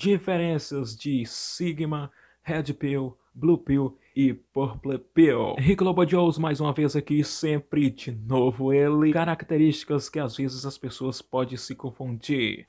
diferenças de Sigma, Red Pill, Blue Pill e Purple Pill. Rick Lobo Jones mais uma vez aqui, sempre de novo ele. Características que às vezes as pessoas podem se confundir.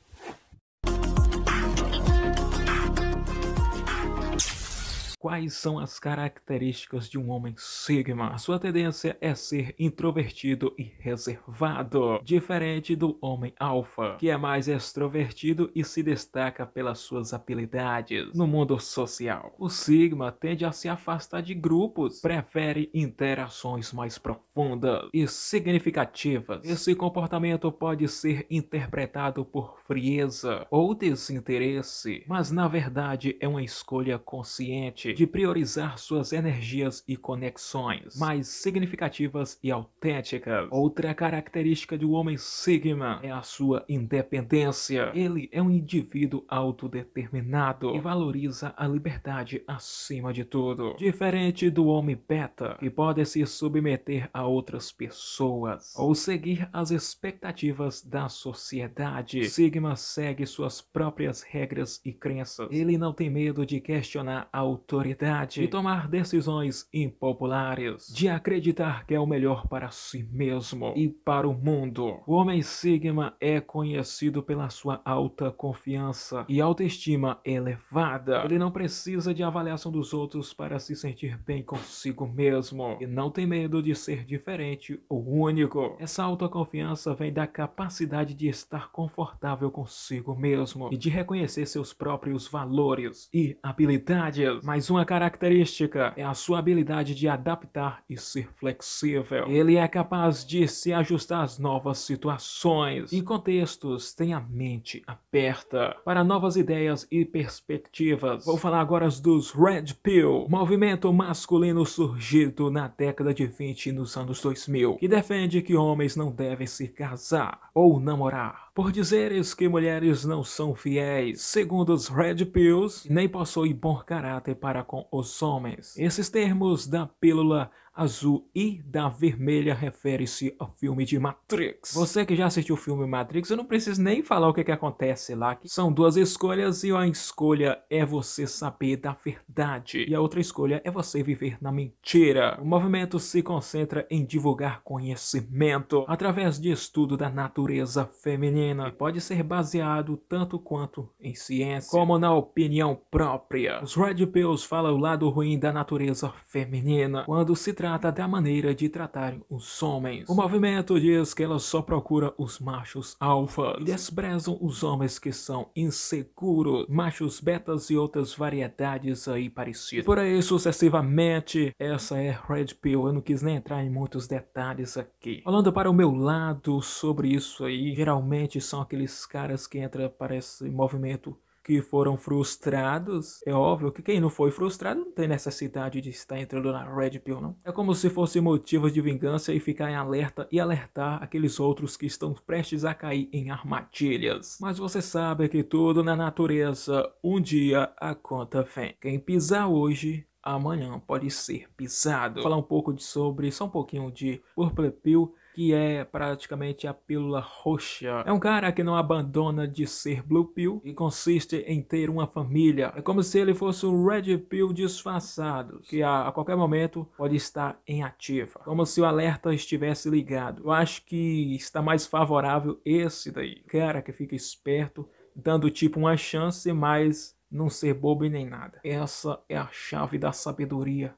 Quais são as características de um homem Sigma? Sua tendência é ser introvertido e reservado, diferente do homem Alfa, que é mais extrovertido e se destaca pelas suas habilidades no mundo social. O Sigma tende a se afastar de grupos, prefere interações mais profundas e significativas. Esse comportamento pode ser interpretado por frieza ou desinteresse, mas na verdade é uma escolha consciente de priorizar suas energias e conexões mais significativas e autênticas. Outra característica do homem Sigma é a sua independência. Ele é um indivíduo autodeterminado e valoriza a liberdade acima de tudo. Diferente do homem Beta, que pode se submeter a outras pessoas ou seguir as expectativas da sociedade, Sigma segue suas próprias regras e crenças. Ele não tem medo de questionar a autoridade autoridade, de tomar decisões impopulares, de acreditar que é o melhor para si mesmo e para o mundo. O Homem Sigma é conhecido pela sua alta confiança e autoestima elevada. Ele não precisa de avaliação dos outros para se sentir bem consigo mesmo e não tem medo de ser diferente ou único. Essa autoconfiança vem da capacidade de estar confortável consigo mesmo e de reconhecer seus próprios valores e habilidades. Mas uma característica é a sua habilidade de adaptar e ser flexível. Ele é capaz de se ajustar às novas situações e contextos, tem a mente aberta para novas ideias e perspectivas. Vou falar agora dos Red Pill, movimento masculino surgido na década de 20 e nos anos 2000, que defende que homens não devem se casar ou namorar por dizeres que mulheres não são fiéis, segundo os Red Pills, nem possuem bom caráter para com os homens. Esses termos da pílula azul e da vermelha refere-se ao filme de Matrix. Você que já assistiu o filme Matrix, eu não preciso nem falar o que, é que acontece lá, que são duas escolhas e a escolha é você saber da verdade e a outra escolha é você viver na mentira. O movimento se concentra em divulgar conhecimento através de estudo da natureza feminina e pode ser baseado tanto quanto em ciência como na opinião própria. Os Red Pills falam o lado ruim da natureza feminina quando se trata da maneira de tratar os homens. O movimento diz que elas só procuram os machos alfa e desprezam os homens que são inseguros, machos betas e outras variedades aí parecidas. Por aí sucessivamente, essa é Red Pill. Eu não quis nem entrar em muitos detalhes aqui. Falando para o meu lado sobre isso aí, geralmente são aqueles caras que entram para esse movimento que foram frustrados. É óbvio que quem não foi frustrado não tem necessidade de estar entrando na Red Pill, não. É como se fosse motivos de vingança e ficar em alerta e alertar aqueles outros que estão prestes a cair em armadilhas. Mas você sabe que tudo na natureza, um dia a conta vem. Quem pisar hoje amanhã pode ser pisado. Falar um pouco de sobre, só um pouquinho de Purple Pill que é praticamente a pílula roxa. É um cara que não abandona de ser Blue Pill e consiste em ter uma família. É como se ele fosse um Red Pill disfarçado, que a, a qualquer momento pode estar em ativa, como se o alerta estivesse ligado. Eu acho que está mais favorável esse daí, cara que fica esperto, dando tipo uma chance, mas não ser bobo nem nada. Essa é a chave da sabedoria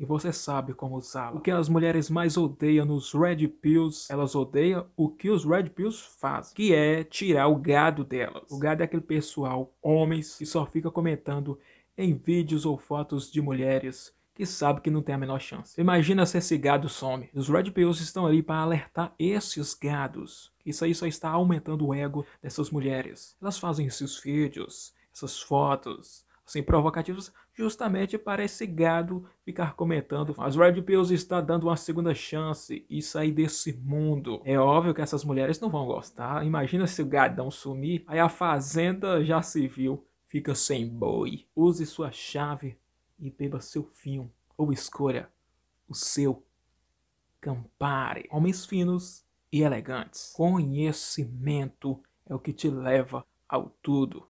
e você sabe como usá-la. O que as mulheres mais odeiam nos Red Pills, elas odeiam o que os Red Pills fazem, que é tirar o gado delas. O gado é aquele pessoal, homens, que só fica comentando em vídeos ou fotos de mulheres que sabe que não tem a menor chance. Imagina se esse gado some. Os Red Pills estão ali para alertar esses gados. Isso aí só está aumentando o ego dessas mulheres. Elas fazem esses vídeos, essas fotos, sem assim, provocativos justamente para esse gado ficar comentando. As Red Pills está dando uma segunda chance e sair desse mundo. É óbvio que essas mulheres não vão gostar. Imagina se o gadão sumir, aí a fazenda já se viu, fica sem boi. Use sua chave e beba seu vinho ou escolha o seu Campare, Homens finos e elegantes. Conhecimento é o que te leva ao tudo.